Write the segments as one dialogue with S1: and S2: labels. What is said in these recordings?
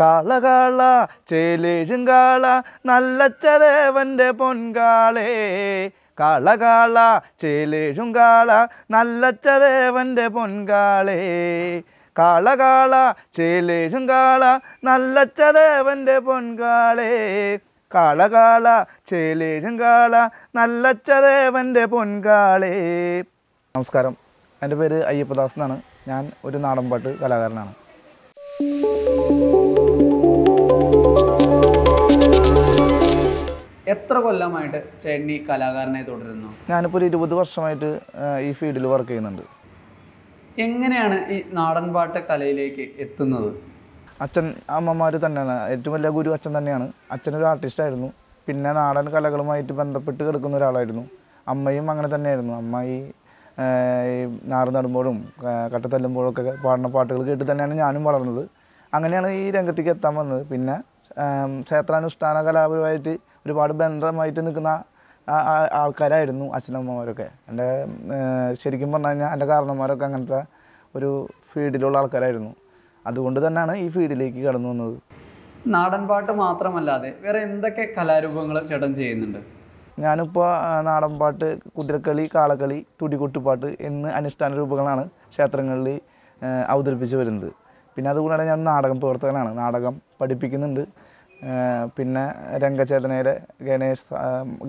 S1: കാള കാള ചേലേഴും കാള നല്ലച്ചതേവൻ്റെ പൊൻകാളേ കാള കാള ചേലേഴും കാള നല്ലച്ചതേവൻ്റെ പൊൻകാളേ കാള കാള ചേലേഴും കാള നല്ലച്ചതേവൻ്റെ പൊൻകാളേ കാള കാള ചേലേഴും കാള നല്ലച്ചതേവൻ്റെ പൊൻകാളേ നമസ്കാരം എൻ്റെ പേര് അയ്യപ്പദാസ് എന്നാണ് ഞാൻ ഒരു നാടൻപാട്ട് കലാകാരനാണ്
S2: എത്ര കൊല്ലമായിട്ട് ചേട്ടൻ ഈ കലാകാരനായി തുടരുന്നു
S1: ഞാനിപ്പോൾ ഒരു ഇരുപത് വർഷമായിട്ട് ഈ ഫീൽഡിൽ വർക്ക് ചെയ്യുന്നുണ്ട്
S2: എങ്ങനെയാണ് ഈ നാടൻ പാട്ട് കലയിലേക്ക് എത്തുന്നത്
S1: അച്ഛൻ അമ്മമാർ തന്നെയാണ് ഏറ്റവും വലിയ ഗുരു അച്ഛൻ തന്നെയാണ് അച്ഛനൊരു ആർട്ടിസ്റ്റ് ആയിരുന്നു പിന്നെ നാടൻ കലകളുമായിട്ട് ബന്ധപ്പെട്ട് കിടക്കുന്ന ഒരാളായിരുന്നു അമ്മയും അങ്ങനെ തന്നെയായിരുന്നു അമ്മ ഈ നാട് നടുമ്പോഴും കട്ടത്തല്ലുമ്പോഴും ഒക്കെ പാടുന്ന പാട്ടുകൾ കേട്ട് തന്നെയാണ് ഞാനും വളർന്നത് അങ്ങനെയാണ് ഈ രംഗത്തേക്ക് എത്താൻ വന്നത് പിന്നെ ക്ഷേത്രാനുഷ്ഠാന കലാപരമായിട്ട് ഒരുപാട് ബന്ധമായിട്ട് നിൽക്കുന്ന ആൾക്കാരായിരുന്നു അച്ഛനമ്മമാരൊക്കെ എൻ്റെ ശരിക്കും പറഞ്ഞു കഴിഞ്ഞാൽ എൻ്റെ കാരണന്മാരൊക്കെ അങ്ങനത്തെ ഒരു ഫീൽഡിലുള്ള ആൾക്കാരായിരുന്നു അതുകൊണ്ട് തന്നെയാണ് ഈ ഫീൽഡിലേക്ക് കടന്നു വന്നത്
S2: നാടൻ പാട്ട് മാത്രമല്ലാതെ വേറെ എന്തൊക്കെ കലാരൂപങ്ങൾ ചേട്ടൻ ചെയ്യുന്നുണ്ട്
S1: ഞാനിപ്പോൾ നാടൻ പാട്ട് കുതിരക്കളി കാളക്കളി തുടികൊട്ടുപാട്ട് എന്ന അനുഷ്ഠാന രൂപങ്ങളാണ് ക്ഷേത്രങ്ങളിൽ അവതരിപ്പിച്ച് വരുന്നത് പിന്നെ അതുകൂടാതെ ഞാൻ നാടകം പ്രവർത്തകനാണ് നാടകം പഠിപ്പിക്കുന്നുണ്ട് പിന്നെ രംഗചേതനയിലെ ഗണേഷ്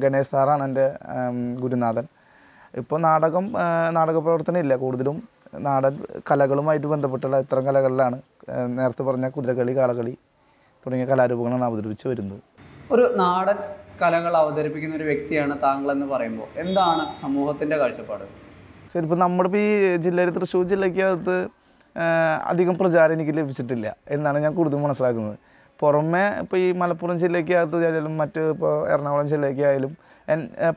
S1: ഗണേഷ് സാറാണ് എൻ്റെ ഗുരുനാഥൻ ഇപ്പോൾ നാടകം നാടക പ്രവർത്തനം ഇല്ല കൂടുതലും നാടൻ കലകളുമായിട്ട് ബന്ധപ്പെട്ടുള്ള ഇത്തരം കലകളിലാണ് നേരത്തെ പറഞ്ഞ കുതിരകളി കാളകളി തുടങ്ങിയ കലാരൂപങ്ങളാണ് അവതരിപ്പിച്ച് വരുന്നത്
S2: ഒരു നാടൻ കലകൾ അവതരിപ്പിക്കുന്ന ഒരു വ്യക്തിയാണ് താങ്കൾ എന്ന് പറയുമ്പോൾ എന്താണ് സമൂഹത്തിൻ്റെ കാഴ്ചപ്പാട്
S1: ശരി ഇപ്പോൾ നമ്മുടെ ഇപ്പോൾ ഈ ജില്ലയിൽ തൃശ്ശൂർ ജില്ലയ്ക്കകത്ത് അധികം പ്രചാരം എനിക്ക് ലഭിച്ചിട്ടില്ല എന്നാണ് ഞാൻ കൂടുതൽ മനസ്സിലാക്കുന്നത് പുറമേ ഇപ്പോൾ ഈ മലപ്പുറം ജില്ലയ്ക്ക് അകത്ത് ആയാലും മറ്റ് ഇപ്പോൾ എറണാകുളം ജില്ലയ്ക്ക് ആയാലും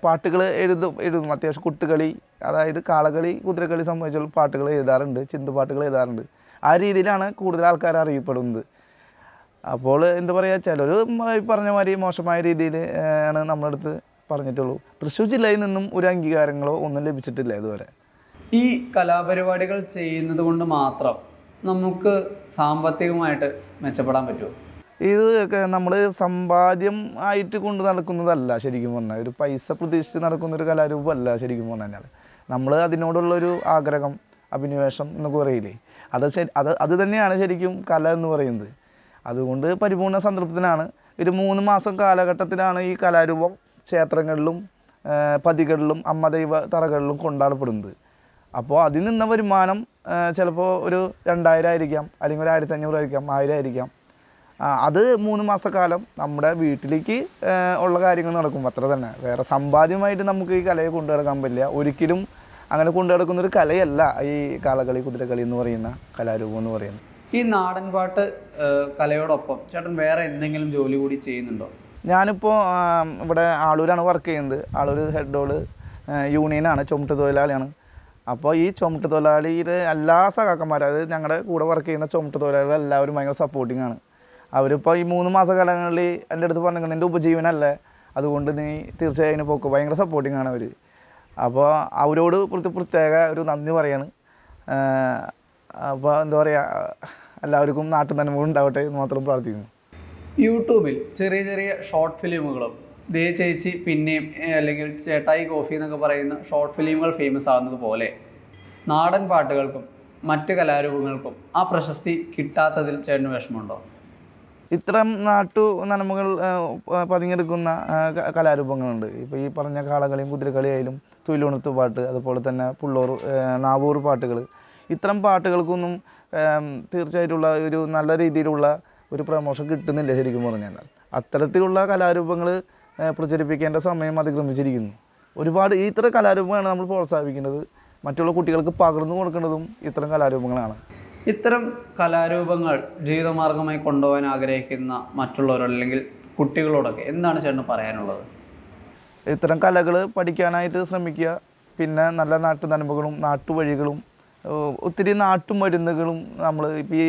S1: പാട്ടുകൾ എഴുതും എഴുതും അത്യാവശ്യം കുട്ടുകളി അതായത് കാളകളി കുതിരകളി സംബന്ധിച്ചുള്ള പാട്ടുകൾ എഴുതാറുണ്ട് ചിന്തുപാട്ടുകൾ എഴുതാറുണ്ട് ആ രീതിയിലാണ് കൂടുതൽ ആൾക്കാർ അറിയപ്പെടുന്നത് അപ്പോൾ എന്താ പറയുക ചിലർ ഈ പറഞ്ഞ മാതിരി മോശമായ രീതിയിൽ ആണ് നമ്മളടുത്ത് പറഞ്ഞിട്ടുള്ളൂ തൃശ്ശൂർ ജില്ലയിൽ നിന്നും ഒരു അംഗീകാരങ്ങളോ ഒന്നും ലഭിച്ചിട്ടില്ല ഇതുവരെ
S2: ഈ കലാപരിപാടികൾ ചെയ്യുന്നത് കൊണ്ട് മാത്രം നമുക്ക് സാമ്പത്തികമായിട്ട് മെച്ചപ്പെടാൻ പറ്റുമോ
S1: ഇത് നമ്മൾ സമ്പാദ്യം ആയിട്ട് കൊണ്ട് നടക്കുന്നതല്ല ശരിക്കും പറഞ്ഞാൽ ഒരു പൈസ പ്രതീക്ഷിച്ച് നടക്കുന്ന ഒരു കലാരൂപമല്ല ശരിക്കും പറഞ്ഞാൽ നമ്മൾ അതിനോടുള്ളൊരു ആഗ്രഹം അഭിനിവേശം എന്നൊക്കെ പറയില്ലേ അത് ശരി അത് അത് തന്നെയാണ് ശരിക്കും കല എന്ന് പറയുന്നത് അതുകൊണ്ട് പരിപൂർണ സംതൃപ്തനാണ് ഒരു മൂന്ന് മാസം കാലഘട്ടത്തിലാണ് ഈ കലാരൂപം ക്ഷേത്രങ്ങളിലും പതികളിലും അമ്മദൈവ തറകളിലും കൊണ്ടാടപ്പെടുന്നത് അപ്പോൾ അതിൽ നിന്ന വരുമാനം ചിലപ്പോൾ ഒരു രണ്ടായിരം ആയിരിക്കാം അല്ലെങ്കിൽ ഒരു ആയിരത്തി അഞ്ഞൂറ് ആയിരിക്കാം ആയിരം ആയിരിക്കാം അത് മൂന്ന് മാസക്കാലം നമ്മുടെ വീട്ടിലേക്ക് ഉള്ള കാര്യങ്ങൾ നടക്കും അത്ര തന്നെ വേറെ സമ്പാദ്യമായിട്ട് നമുക്ക് ഈ കലയെ കൊണ്ടു നടക്കാൻ പറ്റില്ല ഒരിക്കലും അങ്ങനെ കൊണ്ടു നടക്കുന്നൊരു കലയല്ല ഈ കാളകളി കുതിരകളി എന്ന് പറയുന്ന കലാരൂപം എന്ന് പറയുന്നത്
S2: ഈ നാടൻ പാട്ട് കലയോടൊപ്പം ചേട്ടൻ വേറെ എന്തെങ്കിലും ജോലി കൂടി ചെയ്യുന്നുണ്ടോ
S1: ഞാനിപ്പോൾ ഇവിടെ ആളൂരാണ് വർക്ക് ചെയ്യുന്നത് ആളൂർ ഹെഡ് യൂണിയനാണ് ചുമട്ട് തൊഴിലാളിയാണ് അപ്പോൾ ഈ ചുമട്ട് തൊഴിലാളിയിൽ എല്ലാ സഹാക്കന്മാരും അതായത് ഞങ്ങളുടെ കൂടെ വർക്ക് ചെയ്യുന്ന ചുമട്ട് തൊഴിലാളികൾ എല്ലാവരും ഭയങ്കര സപ്പോർട്ടിങ്ങാണ് ആണ് അവരിപ്പോൾ ഈ മൂന്ന് മാസ കാലങ്ങളിൽ എൻ്റെ അടുത്ത് പറഞ്ഞിരിക്കുന്നത് എൻ്റെ ഉപജീവനമല്ലേ അതുകൊണ്ട് നീ തീർച്ചയായും അതിന് പോക്ക് ഭയങ്കര സപ്പോർട്ടിങ് ആണ് അവർ അപ്പോൾ അവരോട് കുറിച്ച് പ്രത്യേക ഒരു നന്ദി പറയാണ് അപ്പോൾ എന്താ പറയുക എല്ലാവർക്കും നാട്ടു നന്മകൾ ഉണ്ടാവട്ടെ എന്ന് മാത്രം പ്രാർത്ഥിക്കുന്നു
S2: യൂട്യൂബിൽ ചെറിയ ചെറിയ ഷോർട്ട് ഫിലിമുകളും ദേ ചേച്ചി പിന്നെയും അല്ലെങ്കിൽ ചേട്ടായി കോഫി എന്നൊക്കെ പറയുന്ന ഷോർട്ട് ഫിലിമുകൾ ഫേമസ് ആകുന്നത് പോലെ നാടൻ പാട്ടുകൾക്കും മറ്റ് കലാരൂപങ്ങൾക്കും ആ പ്രശസ്തി കിട്ടാത്തതിൽ ചേട്ടന് വിഷമമുണ്ടോ
S1: ഇത്തരം നാട്ടു നന്മകൾ പതിഞ്ഞെടുക്കുന്ന കലാരൂപങ്ങളുണ്ട് ഇപ്പോൾ ഈ പറഞ്ഞ കാളകളിയും കുതിരകളിയായാലും തൊയിലുണത്ത് പാട്ട് അതുപോലെ തന്നെ പുള്ളോർ നാവൂർ പാട്ടുകൾ ഇത്തരം പാട്ടുകൾക്കൊന്നും തീർച്ചയായിട്ടുള്ള ഒരു നല്ല രീതിയിലുള്ള ഒരു പ്രമോഷൻ കിട്ടുന്നില്ല ശരിക്കും പറഞ്ഞാൽ അത്തരത്തിലുള്ള കലാരൂപങ്ങൾ പ്രചരിപ്പിക്കേണ്ട സമയം അതിക്രമിച്ചിരിക്കുന്നു ഒരുപാട് ഇത്തരം കലാരൂപങ്ങളാണ് നമ്മൾ പ്രോത്സാഹിപ്പിക്കേണ്ടത് മറ്റുള്ള കുട്ടികൾക്ക് പകർന്നു കൊടുക്കേണ്ടതും ഇത്തരം കലാരൂപങ്ങളാണ്
S2: ഇത്തരം കലാരൂപങ്ങൾ ജീവിതമാർഗമായി കൊണ്ടുപോകാൻ ആഗ്രഹിക്കുന്ന മറ്റുള്ളവരോ അല്ലെങ്കിൽ കുട്ടികളോടൊക്കെ എന്താണ് ചേട്ടന് പറയാനുള്ളത്
S1: ഇത്തരം കലകൾ പഠിക്കാനായിട്ട് ശ്രമിക്കുക പിന്നെ നല്ല നാട്ടു നാട്ടുനന്മകളും നാട്ടുവഴികളും ഒത്തിരി മരുന്നുകളും നമ്മൾ ഇപ്പോൾ ഈ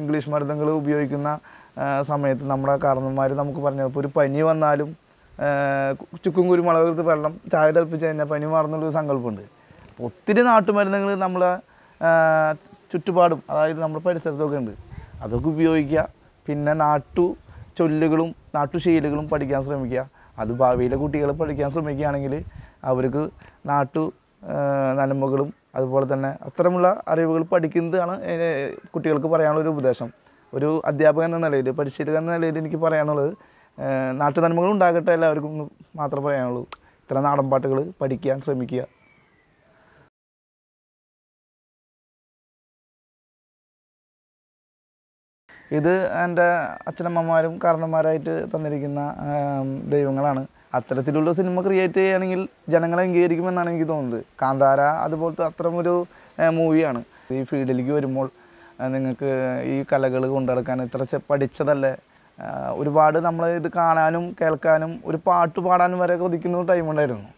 S1: ഇംഗ്ലീഷ് മരുന്നുകൾ ഉപയോഗിക്കുന്ന സമയത്ത് നമ്മുടെ കാരണന്മാർ നമുക്ക് പറഞ്ഞു ഇപ്പോൾ ഒരു പനി വന്നാലും ചുക്കും കുരുമുളക് എടുത്ത് വെള്ളം ചായ തിളപ്പിച്ച് കഴിഞ്ഞാൽ പനി മാറുന്നുള്ളൊരു സങ്കല്പമുണ്ട് ഒത്തിരി നാട്ടു മരുന്നുകൾ നമ്മളെ ചുറ്റുപാടും അതായത് നമ്മുടെ പരിസരത്തൊക്കെ ഉണ്ട് അതൊക്കെ ഉപയോഗിക്കുക പിന്നെ നാട്ടു ചൊല്ലുകളും നാട്ടുശീലുകളും പഠിക്കാൻ ശ്രമിക്കുക അത് ഭാവിയിലെ കുട്ടികൾ പഠിക്കാൻ ശ്രമിക്കുകയാണെങ്കിൽ അവർക്ക് നാട്ടു നന്മകളും അതുപോലെ തന്നെ അത്തരമുള്ള അറിവുകൾ പഠിക്കുന്നതാണ് കുട്ടികൾക്ക് പറയാനുള്ള ഒരു ഉപദേശം ഒരു അധ്യാപകൻ എന്ന നിലയിൽ പരിശീലകൻ എന്ന നിലയിൽ എനിക്ക് പറയാനുള്ളത് നാട്ടു നന്മകളും ഉണ്ടാകട്ടെ എല്ലാവർക്കും മാത്രമേ പറയാനുള്ളൂ ഇത്ര നാടൻ പാട്ടുകൾ പഠിക്കാൻ ശ്രമിക്കുക ഇത് എൻ്റെ അച്ഛനമ്മമാരും കാരണന്മാരായിട്ട് തന്നിരിക്കുന്ന ദൈവങ്ങളാണ് അത്തരത്തിലുള്ള സിനിമ ക്രിയേറ്റ് ചെയ്യുകയാണെങ്കിൽ ജനങ്ങളെ അംഗീകരിക്കുമെന്നാണ് എനിക്ക് തോന്നുന്നത് കാന്താര അതുപോലത്തെ അത്തരമൊരു മൂവിയാണ് ഈ ഫീൽഡിലേക്ക് വരുമ്പോൾ നിങ്ങൾക്ക് ഈ കലകൾ കൊണ്ടുനടക്കാൻ ഇത്ര പഠിച്ചതല്ലേ ഒരുപാട് നമ്മൾ ഇത് കാണാനും കേൾക്കാനും ഒരു പാട്ട് പാടാനും വരെ കൊതിക്കുന്ന ഉണ്ടായിരുന്നു